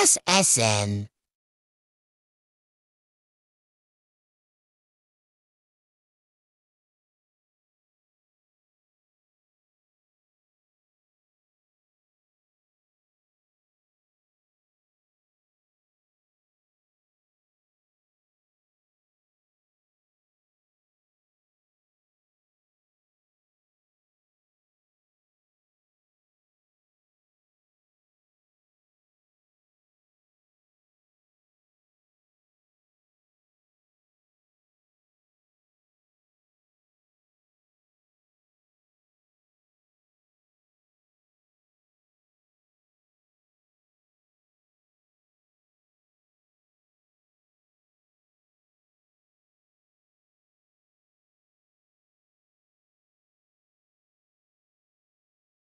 SSN.